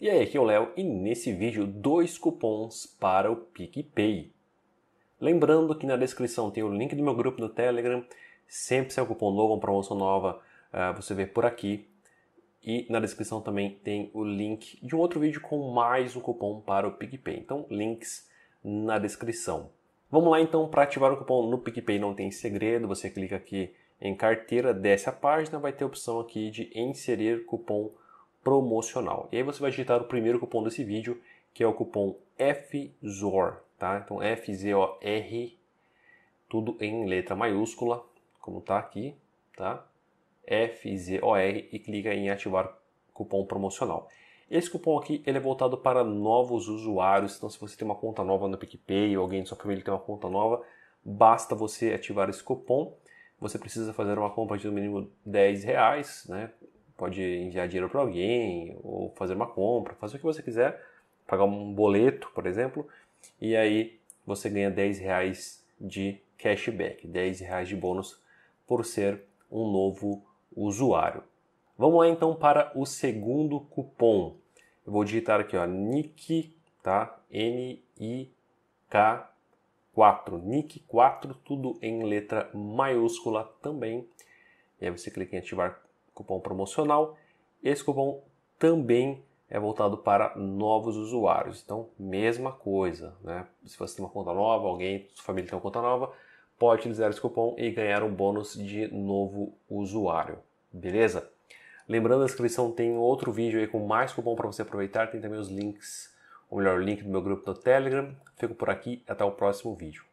E aí, aqui é o Léo e nesse vídeo dois cupons para o PicPay. Lembrando que na descrição tem o link do meu grupo no Telegram, sempre se é um cupom novo, uma promoção nova, eh, você vê por aqui. E na descrição também tem o link de um outro vídeo com mais um cupom para o PicPay. Então, links na descrição. Vamos lá então para ativar o cupom no PicPay não tem segredo, você clica aqui em carteira, desce a página, vai ter a opção aqui de inserir cupom promocional. E aí você vai digitar o primeiro cupom desse vídeo, que é o cupom FZOR, tá? Então F-Z-O-R, tudo em letra maiúscula, como tá aqui, tá? F-Z-O-R e clica em ativar cupom promocional. Esse cupom aqui ele é voltado para novos usuários, então se você tem uma conta nova no PicPay ou alguém de sua família tem uma conta nova, basta você ativar esse cupom. Você precisa fazer uma compra de no mínimo 10 reais, né? pode enviar dinheiro para alguém, ou fazer uma compra, fazer o que você quiser, pagar um boleto, por exemplo, e aí você ganha 10 reais de cashback, 10 reais de bônus por ser um novo usuário. Vamos lá então para o segundo cupom. Eu vou digitar aqui, ó, NIC, tá? N I K 4, NIC 4, tudo em letra maiúscula também. E aí você clica em ativar cupom promocional. Esse cupom também é voltado para novos usuários. Então, mesma coisa, né? Se você tem uma conta nova, alguém, sua família tem uma conta nova, pode utilizar esse cupom e ganhar um bônus de novo usuário. Beleza? Lembrando, na descrição tem outro vídeo aí com mais cupom para você aproveitar, tem também os links, ou melhor, o link do meu grupo no Telegram. Fico por aqui, até o próximo vídeo.